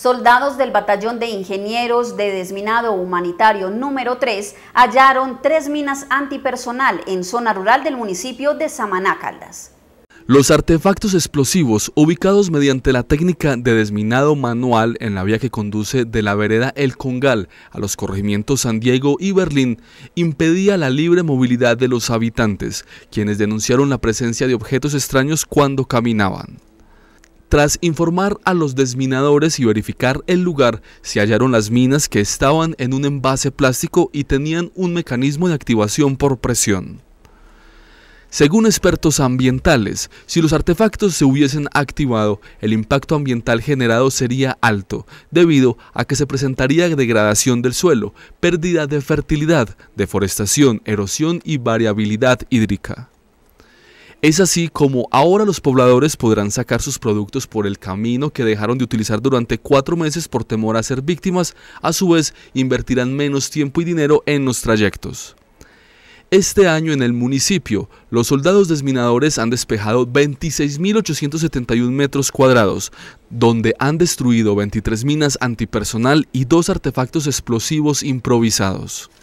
Soldados del Batallón de Ingenieros de Desminado Humanitario número 3 hallaron tres minas antipersonal en zona rural del municipio de Samaná, Caldas. Los artefactos explosivos ubicados mediante la técnica de desminado manual en la vía que conduce de la vereda El Congal a los corregimientos San Diego y Berlín impedía la libre movilidad de los habitantes, quienes denunciaron la presencia de objetos extraños cuando caminaban. Tras informar a los desminadores y verificar el lugar, se hallaron las minas que estaban en un envase plástico y tenían un mecanismo de activación por presión. Según expertos ambientales, si los artefactos se hubiesen activado, el impacto ambiental generado sería alto, debido a que se presentaría degradación del suelo, pérdida de fertilidad, deforestación, erosión y variabilidad hídrica. Es así como ahora los pobladores podrán sacar sus productos por el camino que dejaron de utilizar durante cuatro meses por temor a ser víctimas, a su vez invertirán menos tiempo y dinero en los trayectos. Este año en el municipio, los soldados desminadores han despejado 26.871 metros cuadrados, donde han destruido 23 minas antipersonal y dos artefactos explosivos improvisados.